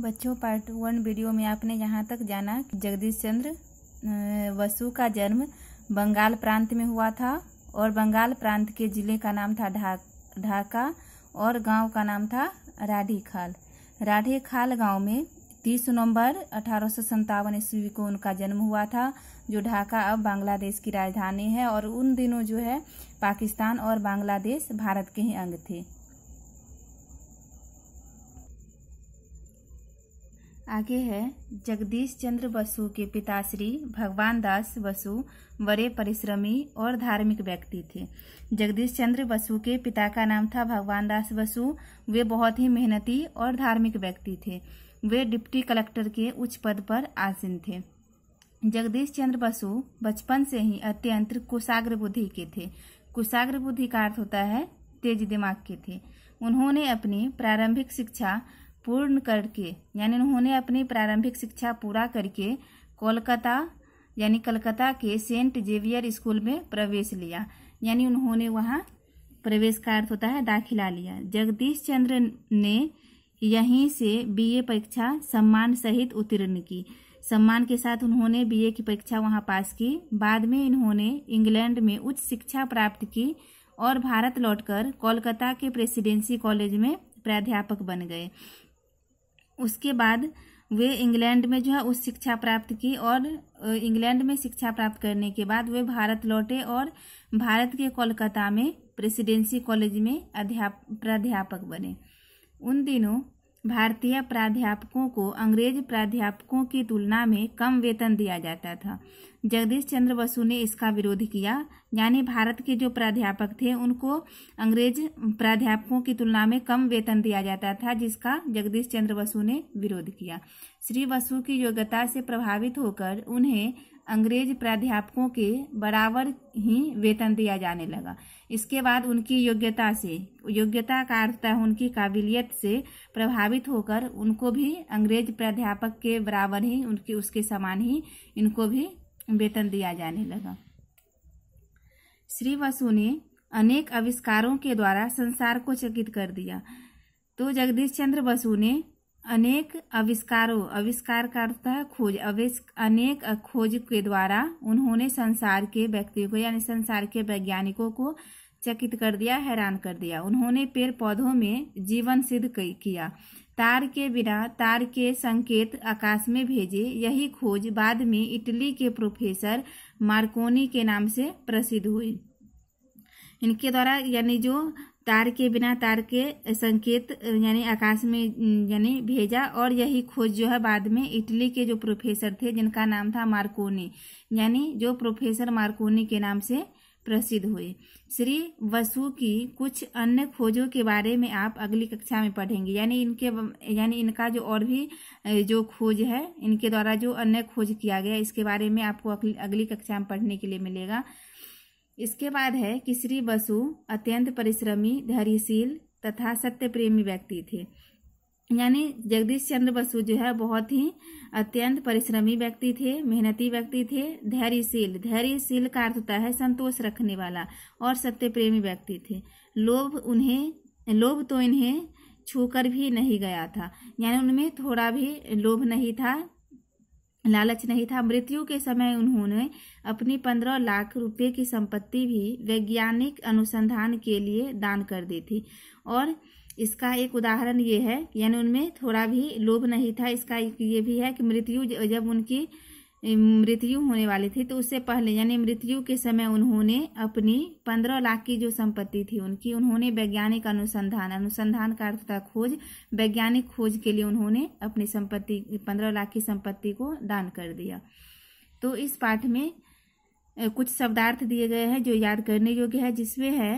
बच्चों part one video में आपने यहाँ तक जाना कि जगदीश चंद्र वसु का जन्म बंगाल प्रांत में हुआ था और बंगाल प्रांत के जिले का नाम था ढाका धा, और गांव का नाम था राढ़ी खाल राढ़ी खाल गाँव में 30 नवंबर अठारह ईस्वी को उनका जन्म हुआ था जो ढाका अब बांग्लादेश की राजधानी है और उन दिनों जो है पाकिस्तान और बांग्लादेश भारत के ही अंग थे आगे है जगदीश चंद्र बसु के पिताश्री भगवान दास बसु बड़े परिश्रमी और धार्मिक व्यक्ति थे जगदीश चंद्र बसु के पिता का नाम था भगवान दास बसु वे बहुत ही मेहनती और धार्मिक व्यक्ति थे वे डिप्टी कलेक्टर के उच्च पद पर आसीन थे जगदीश चंद्र बसु बचपन से ही अत्यंत कुशाग्र बुद्धि के थे कुशाग्र बुद्धि का अर्थ होता है तेज दिमाग के थे उन्होंने अपनी प्रारंभिक शिक्षा पूर्ण करके यानी उन्होंने अपनी प्रारंभिक शिक्षा पूरा करके कोलकाता यानी कलकत्ता के सेंट जेवियर स्कूल में प्रवेश लिया यानी उन्होंने वहाँ प्रवेश का अर्थ होता है दाखिला लिया जगदीश चंद्र ने यहीं से बीए परीक्षा सम्मान सहित उत्तीर्ण की सम्मान के साथ उन्होंने बीए की परीक्षा वहां पास की बाद में इन्होंने इंग्लैंड में उच्च शिक्षा प्राप्त की और भारत लौटकर कोलकाता के प्रेसिडेंसी कॉलेज में प्राध्यापक बन गए उसके बाद वे इंग्लैंड में जो है उस शिक्षा प्राप्त की और इंग्लैंड में शिक्षा प्राप्त करने के बाद वे भारत लौटे और भारत के कोलकाता में प्रेसिडेंसी कॉलेज में अध्याप प्राध्यापक बने उन दिनों भारतीय प्राध्यापकों को अंग्रेज प्राध्यापकों की तुलना में कम वेतन दिया जाता था जगदीश चंद्र बसु ने इसका विरोध किया यानी भारत के जो प्राध्यापक थे उनको अंग्रेज प्राध्यापकों की तुलना में कम वेतन दिया जाता था जिसका जगदीश चंद्र बसु ने विरोध किया श्री बसु की योग्यता से प्रभावित होकर उन्हें अंग्रेज प्राध्यापकों के बराबर ही वेतन दिया जाने लगा इसके बाद उनकी योग्यता से योग्यता का अर्थ है उनकी काबिलियत से प्रभावित होकर उनको भी अंग्रेज प्राध्यापक के बराबर ही उनके उसके समान ही इनको भी वेतन दिया जाने लगा श्री वसु ने अनेक आविष्कारों के द्वारा संसार को चकित कर दिया तो जगदीश चंद्र बसु ने अनेक आविष्कारों आविष्कार का अर्थ है खोज अनेक खोज के द्वारा उन्होंने संसार के व्यक्तियों को यानी संसार के वैज्ञानिकों को चकित कर दिया हैरान कर दिया उन्होंने पेड़ पौधों में जीवन सिद्ध किया तार के बिना तार के संकेत आकाश में भेजे यही खोज बाद में इटली के प्रोफेसर मार्कोनी के नाम से प्रसिद्ध हुई इनके द्वारा यानी जो तार के बिना तार के संकेत यानी आकाश में यानी भेजा और यही खोज जो है बाद में इटली के जो प्रोफेसर थे जिनका नाम था मार्कोनी यानी जो प्रोफेसर मार्कोनी के नाम से प्रसिद्ध हुए श्री वसु की कुछ अन्य खोजों के बारे में आप अगली कक्षा में पढ़ेंगे यानी इनके यानी इनका जो और भी जो खोज है इनके द्वारा जो अन्य खोज किया गया इसके बारे में आपको अगली कक्षा में पढ़ने के लिए मिलेगा इसके बाद है कि श्री बसु अत्यंत परिश्रमी धैर्यशील तथा सत्य प्रेमी व्यक्ति थे यानी जगदीश चंद्र बसु जो है बहुत ही अत्यंत परिश्रमी व्यक्ति थे मेहनती व्यक्ति थे धैर्यशील धैर्यशील का अर्थ होता है संतोष रखने वाला और सत्य प्रेमी व्यक्ति थे लोभ उन्हें लोभ तो इन्हें छूकर भी नहीं गया था यानी उनमें थोड़ा भी लोभ नहीं था लालच नहीं था मृत्यु के समय उन्होंने अपनी पंद्रह लाख रुपए की संपत्ति भी वैज्ञानिक अनुसंधान के लिए दान कर दी थी और इसका एक उदाहरण ये है यानी उनमें थोड़ा भी लोभ नहीं था इसका एक ये भी है कि मृत्यु जब उनकी मृत्यु होने वाली थी तो उससे पहले यानी मृत्यु के समय उन्होंने अपनी पंद्रह लाख की जो संपत्ति थी उनकी उन्होंने वैज्ञानिक अनुसंधान अनुसंधान का अर्थ था खोज वैज्ञानिक खोज के लिए उन्होंने अपनी संपत्ति पंद्रह लाख की संपत्ति को दान कर दिया तो इस पाठ में कुछ शब्दार्थ दिए गए हैं जो याद करने योग्य है जिसमें है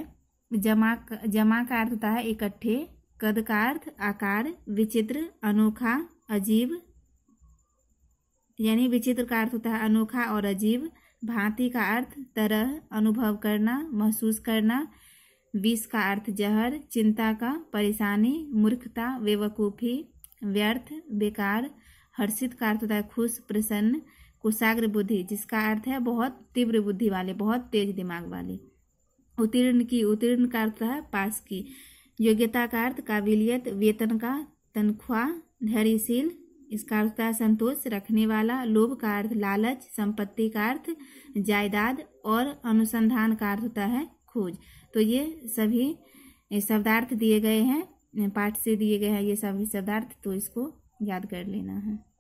जमा जमा का अर्थ था इकट्ठे कद का अर्थ आकार विचित्र अनोखा अजीब यानी विचित्र का अर्थ होता है अनोखा और अजीब भांति का अर्थ तरह अनुभव करना महसूस करना विष का अर्थ जहर चिंता का परेशानी मूर्खता बेवकूफ़ी व्यर्थ बेकार हर्षित का अर्थ होता है खुश प्रसन्न कुशाग्र बुद्धि जिसका अर्थ है बहुत तीव्र बुद्धि वाले बहुत तेज दिमाग वाले उत्तीर्ण की उत्तीर्ण का अर्थ है पास की योग्यता का अर्थ काबिलियत वेतन का तनख्वाह धैर्यशील इसका अर्थ है संतोष रखने वाला लोभ का अर्थ लालच संपत्ति का अर्थ जायदाद और अनुसंधान का अर्थ होता है खोज तो ये सभी शब्दार्थ दिए गए हैं पाठ से दिए गए हैं ये सभी शब्दार्थ तो इसको याद कर लेना है